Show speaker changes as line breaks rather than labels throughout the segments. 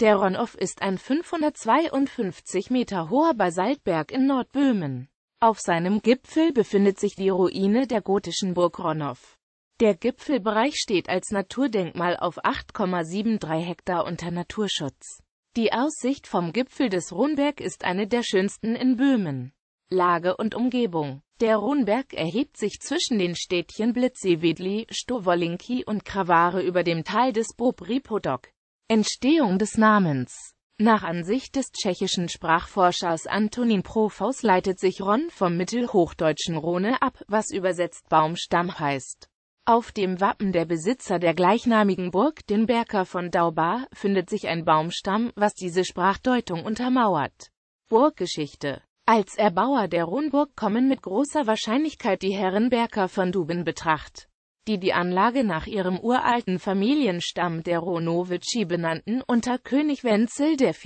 Der Ronoff ist ein 552 Meter hoher Basaltberg in Nordböhmen. Auf seinem Gipfel befindet sich die Ruine der gotischen Burg Ronoff. Der Gipfelbereich steht als Naturdenkmal auf 8,73 Hektar unter Naturschutz. Die Aussicht vom Gipfel des Ronberg ist eine der schönsten in Böhmen. Lage und Umgebung Der Ronberg erhebt sich zwischen den Städtchen Blitzewidli, Stowolinki und Kraware über dem Tal des Bob Ripodok. Entstehung des Namens Nach Ansicht des tschechischen Sprachforschers Antonin Profaus leitet sich Ron vom mittelhochdeutschen Rhone ab, was übersetzt Baumstamm heißt. Auf dem Wappen der Besitzer der gleichnamigen Burg, den Berker von Daubar, findet sich ein Baumstamm, was diese Sprachdeutung untermauert. Burggeschichte Als Erbauer der Ronburg kommen mit großer Wahrscheinlichkeit die Herren Berker von Duben betracht die die Anlage nach ihrem uralten Familienstamm der Ronowitschi benannten, unter König Wenzel IV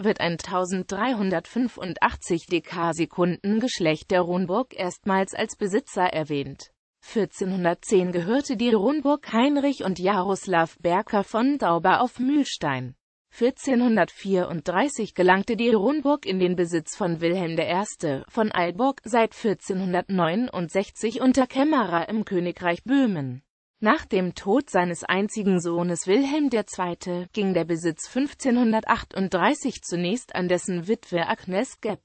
wird ein 1385 Dekasekunden Geschlecht der Ronburg erstmals als Besitzer erwähnt. 1410 gehörte die Ronburg Heinrich und Jaroslav Berker von Dauber auf Mühlstein. 1434 gelangte die Runburg in den Besitz von Wilhelm I. von Alburg, seit 1469 unter Kämmerer im Königreich Böhmen. Nach dem Tod seines einzigen Sohnes Wilhelm II. ging der Besitz 1538 zunächst an dessen Witwe Agnes Gepp.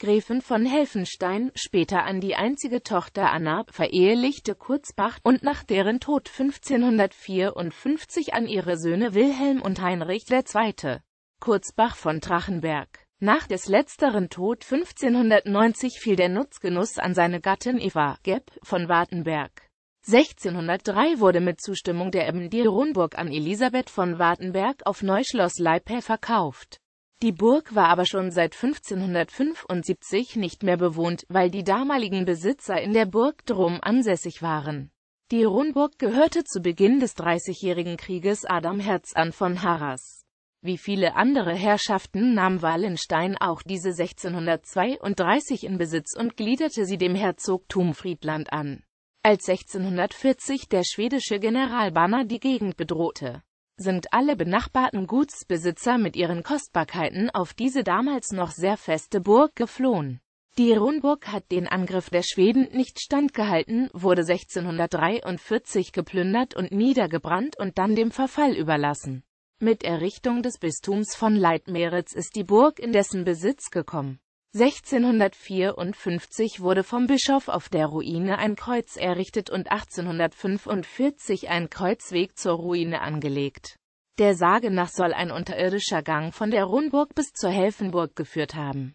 Gräfin von Helfenstein, später an die einzige Tochter Anna, verehelichte Kurzbach und nach deren Tod 1554 an ihre Söhne Wilhelm und Heinrich II. Kurzbach von Trachenberg. Nach des letzteren Tod 1590 fiel der Nutzgenuss an seine Gattin Eva Gepp von Wartenberg. 1603 wurde mit Zustimmung der Erbin Dirunburg an Elisabeth von Wartenberg auf Neuschloss Leipä verkauft. Die Burg war aber schon seit 1575 nicht mehr bewohnt, weil die damaligen Besitzer in der Burg Drum ansässig waren. Die Rundburg gehörte zu Beginn des Dreißigjährigen Krieges Adam Herz an von Harras. Wie viele andere Herrschaften nahm Wallenstein auch diese 1632 in Besitz und gliederte sie dem Herzogtum Friedland an. Als 1640 der schwedische General Banner die Gegend bedrohte, sind alle benachbarten Gutsbesitzer mit ihren Kostbarkeiten auf diese damals noch sehr feste Burg geflohen. Die Runburg hat den Angriff der Schweden nicht standgehalten, wurde 1643 geplündert und niedergebrannt und dann dem Verfall überlassen. Mit Errichtung des Bistums von Leitmeritz ist die Burg in dessen Besitz gekommen. 1654 wurde vom Bischof auf der Ruine ein Kreuz errichtet und 1845 ein Kreuzweg zur Ruine angelegt. Der Sage nach soll ein unterirdischer Gang von der Rundburg bis zur Helfenburg geführt haben